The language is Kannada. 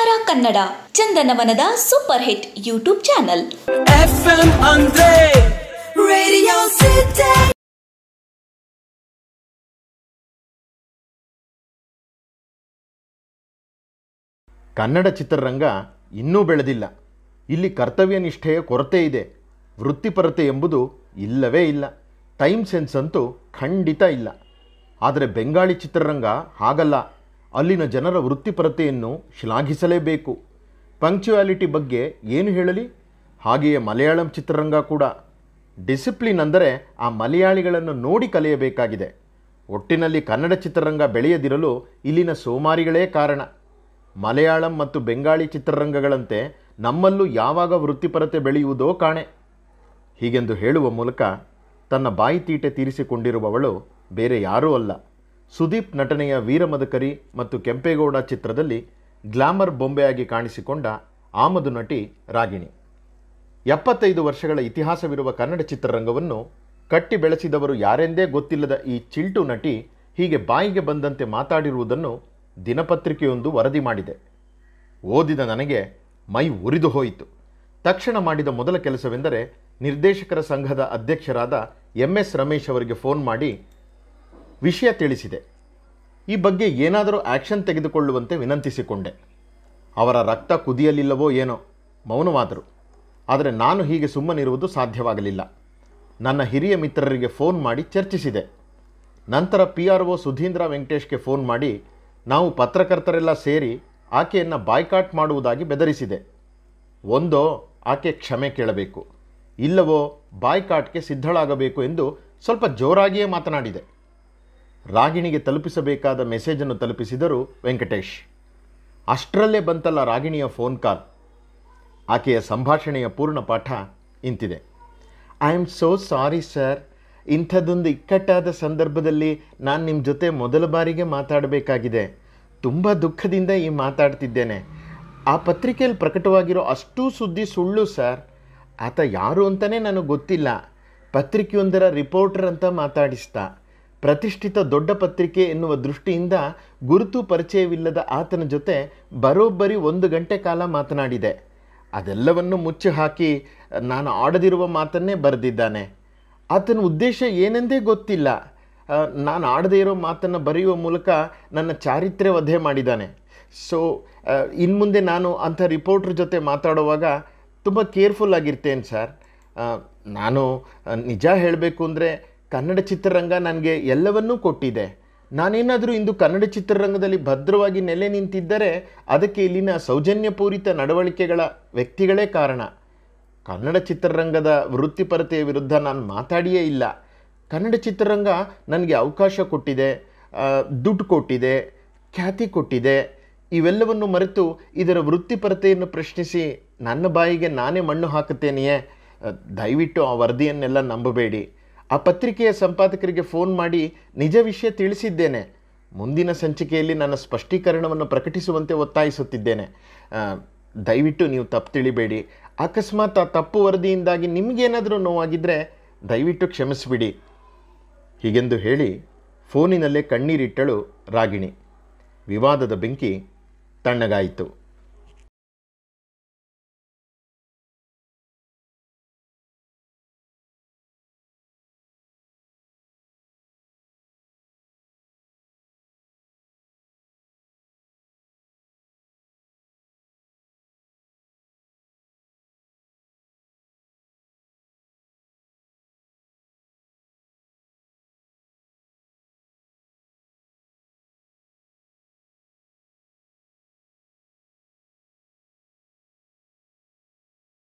ತಾರಾ ಕನ್ನಡ ಚಂದನವನದ super hit YouTube channel Kannada ಚಿತ್ರರಂಗ ಇನ್ನೂ ಬೆಳೆದಿಲ್ಲ ಇಲ್ಲಿ ಕರ್ತವ್ಯ ನಿಷ್ಠೆಯ ಕೊರತೆ ಇದೆ ವೃತ್ತಿಪರತೆ ಎಂಬುದು ಇಲ್ಲವೇ ಇಲ್ಲ ಟೈಮ್ ಸೆನ್ಸ್ ಅಂತೂ ಖಂಡಿತ ಇಲ್ಲ ಆದರೆ ಬೆಂಗಾಳಿ ಚಿತ್ರರಂಗ ಹಾಗಲ್ಲ ಅಲ್ಲಿನ ಜನರ ವೃತ್ತಿಪರತೆಯನ್ನು ಶ್ಲಾಘಿಸಲೇಬೇಕು ಪಂಕ್ಚುಯಾಲಿಟಿ ಬಗ್ಗೆ ಏನು ಹೇಳಲಿ ಹಾಗೆಯೇ ಮಲಯಾಳಂ ಚಿತ್ರರಂಗ ಕೂಡ ಡಿಸಿಪ್ಲಿನ್ ಅಂದರೆ ಆ ಮಲಯಾಳಿಗಳನ್ನು ನೋಡಿ ಕಲಿಯಬೇಕಾಗಿದೆ ಒಟ್ಟಿನಲ್ಲಿ ಕನ್ನಡ ಚಿತ್ರರಂಗ ಬೆಳೆಯದಿರಲು ಇಲ್ಲಿನ ಸೋಮಾರಿಗಳೇ ಕಾರಣ ಮಲಯಾಳಂ ಮತ್ತು ಬೆಂಗಾಳಿ ಚಿತ್ರರಂಗಗಳಂತೆ ನಮ್ಮಲ್ಲೂ ಯಾವಾಗ ವೃತ್ತಿಪರತೆ ಬೆಳೆಯುವುದೋ ಕಾಣೆ ಹೀಗೆಂದು ಹೇಳುವ ಮೂಲಕ ತನ್ನ ಬಾಯಿ ತೀಟೆ ತೀರಿಸಿಕೊಂಡಿರುವವಳು ಬೇರೆ ಯಾರೂ ಅಲ್ಲ ಸುದೀಪ್ ನಟನೆಯ ವೀರಮದಕರಿ ಮತ್ತು ಕೆಂಪೇಗೌಡ ಚಿತ್ರದಲ್ಲಿ ಗ್ಲಾಮರ್ ಬೊಂಬೆಯಾಗಿ ಕಾಣಿಸಿಕೊಂಡ ಆಮದು ನಟಿ ರಾಗಿಣಿ ಎಪ್ಪತ್ತೈದು ವರ್ಷಗಳ ಇತಿಹಾಸವಿರುವ ಕನ್ನಡ ಚಿತ್ರರಂಗವನ್ನು ಕಟ್ಟಿ ಬೆಳೆಸಿದವರು ಯಾರೆಂದೇ ಗೊತ್ತಿಲ್ಲದ ಈ ಚಿಲ್ಟು ನಟಿ ಹೀಗೆ ಬಾಯಿಗೆ ಬಂದಂತೆ ಮಾತಾಡಿರುವುದನ್ನು ದಿನಪತ್ರಿಕೆಯೊಂದು ವರದಿ ಮಾಡಿದೆ ಓದಿದ ನನಗೆ ಮೈ ಉರಿದು ಹೋಯಿತು ತಕ್ಷಣ ಮಾಡಿದ ಮೊದಲ ಕೆಲಸವೆಂದರೆ ನಿರ್ದೇಶಕರ ಸಂಘದ ಅಧ್ಯಕ್ಷರಾದ ಎಂ ಎಸ್ ರಮೇಶ್ ಅವರಿಗೆ ಫೋನ್ ಮಾಡಿ ವಿಷಯ ತಿಳಿಸಿದೆ ಈ ಬಗ್ಗೆ ಏನಾದರೂ ಆ್ಯಕ್ಷನ್ ತೆಗೆದುಕೊಳ್ಳುವಂತೆ ವಿನಂತಿಸಿಕೊಂಡೆ ಅವರ ರಕ್ತ ಕುದಿಯಲಿಲ್ಲವೋ ಏನೋ ಮೌನವಾದರು ಆದರೆ ನಾನು ಹೀಗೆ ಸುಮ್ಮನಿರುವುದು ಸಾಧ್ಯವಾಗಲಿಲ್ಲ ನನ್ನ ಹಿರಿಯ ಮಿತ್ರರಿಗೆ ಫೋನ್ ಮಾಡಿ ಚರ್ಚಿಸಿದೆ ನಂತರ ಪಿ ಆರ್ ಒ ಸುಧೀಂದ್ರ ವೆಂಕಟೇಶ್ಗೆ ಫೋನ್ ಮಾಡಿ ನಾವು ಪತ್ರಕರ್ತರೆಲ್ಲ ಸೇರಿ ಆಕೆಯನ್ನು ಬಾಯ್ಕಾಟ್ ಮಾಡುವುದಾಗಿ ಬೆದರಿಸಿದೆ ಒಂದೋ ಆಕೆ ಕ್ಷಮೆ ಕೇಳಬೇಕು ಇಲ್ಲವೋ ಬಾಯ್ಕಾಟ್ಗೆ ಸಿದ್ಧಳಾಗಬೇಕು ಎಂದು ಸ್ವಲ್ಪ ಜೋರಾಗಿಯೇ ಮಾತನಾಡಿದೆ ರಾಗಿಣಿಗೆ ತಲುಪಿಸಬೇಕಾದ ಮೆಸೇಜನ್ನು ತಲುಪಿಸಿದರು ವೆಂಕಟೇಶ್ ಅಷ್ಟರಲ್ಲೇ ಬಂತಲ್ಲ ರಾಗಿಣಿಯ ಫೋನ್ ಕಾಲ್ ಆಕೆಯ ಸಂಭಾಷಣೆಯ ಪೂರ್ಣ ಪಾಠ ಇಂತಿದೆ I am so sorry sir ಇಂಥದ್ದೊಂದು ಇಕ್ಕಟ್ಟಾದ ಸಂದರ್ಭದಲ್ಲಿ ನಾನು ನಿಮ್ಮ ಜೊತೆ ಮೊದಲ ಬಾರಿಗೆ ಮಾತಾಡಬೇಕಾಗಿದೆ ತುಂಬ ದುಃಖದಿಂದ ಈ ಮಾತಾಡ್ತಿದ್ದೇನೆ ಆ ಪತ್ರಿಕೆಯಲ್ಲಿ ಪ್ರಕಟವಾಗಿರೋ ಅಷ್ಟೂ ಸುದ್ದಿ ಸುಳ್ಳು ಸರ್ ಆತ ಯಾರು ಅಂತಲೇ ನನಗೆ ಗೊತ್ತಿಲ್ಲ ಪತ್ರಿಕೆಯೊಂದರ ರಿಪೋರ್ಟರ್ ಅಂತ ಮಾತಾಡಿಸ್ತಾ ಪ್ರತಿಷ್ಠಿತ ದೊಡ್ಡ ಪತ್ರಿಕೆ ಎನ್ನುವ ದೃಷ್ಟಿಯಿಂದ ಗುರುತು ಪರಿಚಯವಿಲ್ಲದ ಆತನ ಜೊತೆ ಬರೋಬ್ಬರಿ ಒಂದು ಗಂಟೆ ಕಾಲ ಮಾತನಾಡಿದೆ ಅದೆಲ್ಲವನ್ನು ಮುಚ್ಚಿ ಹಾಕಿ ನಾನು ಆಡದಿರುವ ಮಾತನ್ನೇ ಬರೆದಿದ್ದಾನೆ ಆತನ ಉದ್ದೇಶ ಏನೆಂದೇ ಗೊತ್ತಿಲ್ಲ ನಾನು ಆಡದೇ ಇರೋ ಮಾತನ್ನು ಬರೆಯುವ ಮೂಲಕ ನನ್ನ ಚಾರಿತ್ರ್ಯ ವಧೆ ಮಾಡಿದ್ದಾನೆ ಸೊ ಇನ್ನು ಮುಂದೆ ನಾನು ಅಂಥ ರಿಪೋರ್ಟ್ರ್ ಜೊತೆ ಮಾತಾಡುವಾಗ ತುಂಬ ಕೇರ್ಫುಲ್ ಆಗಿರ್ತೇನೆ ಸರ್ ನಾನು ನಿಜ ಹೇಳಬೇಕು ಅಂದರೆ ಕನ್ನಡ ಚಿತ್ರರಂಗ ನನಗೆ ಎಲ್ಲವನ್ನೂ ಕೊಟ್ಟಿದೆ ನಾನೇನಾದರೂ ಇಂದು ಕನ್ನಡ ಚಿತ್ರರಂಗದಲ್ಲಿ ಭದ್ರವಾಗಿ ನೆಲೆ ನಿಂತಿದ್ದರೆ ಅದಕ್ಕೆ ಇಲ್ಲಿನ ಸೌಜನ್ಯಪೂರಿತ ನಡವಳಿಕೆಗಳ ವ್ಯಕ್ತಿಗಳೇ ಕಾರಣ ಕನ್ನಡ ಚಿತ್ರರಂಗದ ವೃತ್ತಿಪರತೆಯ ವಿರುದ್ಧ ನಾನು ಮಾತಾಡಿಯೇ ಇಲ್ಲ ಕನ್ನಡ ಚಿತ್ರರಂಗ ನನಗೆ ಅವಕಾಶ ಕೊಟ್ಟಿದೆ ದುಡ್ಡು ಕೊಟ್ಟಿದೆ ಖ್ಯಾತಿ ಕೊಟ್ಟಿದೆ ಇವೆಲ್ಲವನ್ನು ಮರೆತು ಇದರ ವೃತ್ತಿಪರತೆಯನ್ನು ಪ್ರಶ್ನಿಸಿ ನನ್ನ ಬಾಯಿಗೆ ನಾನೇ ಮಣ್ಣು ಹಾಕುತ್ತೇನೆಯೇ ದಯವಿಟ್ಟು ಆ ವರದಿಯನ್ನೆಲ್ಲ ನಂಬಬೇಡಿ ಆ ಪತ್ರಿಕೆಯ ಸಂಪಾದಕರಿಗೆ ಫೋನ್ ಮಾಡಿ ನಿಜ ವಿಷಯ ತಿಳಿಸಿದ್ದೇನೆ ಮುಂದಿನ ಸಂಚಿಕೆಯಲ್ಲಿ ನನ್ನ ಸ್ಪಷ್ಟೀಕರಣವನ್ನು ಪ್ರಕಟಿಸುವಂತೆ ಒತ್ತಾಯಿಸುತ್ತಿದ್ದೇನೆ ದಯವಿಟ್ಟು ನೀವು ತಪ್ಪು ತಿಳಿಬೇಡಿ ಅಕಸ್ಮಾತ್ ಆ ತಪ್ಪು ವರದಿಯಿಂದಾಗಿ ನಿಮಗೇನಾದರೂ ನೋವಾಗಿದ್ದರೆ ದಯವಿಟ್ಟು ಕ್ಷಮಿಸಿಬಿಡಿ ಹೀಗೆಂದು ಹೇಳಿ ಫೋನಿನಲ್ಲೇ ಕಣ್ಣೀರಿಟ್ಟಳು ರಾಗಿಣಿ ವಿವಾದದ ಬೆಂಕಿ ತಣ್ಣಗಾಯಿತು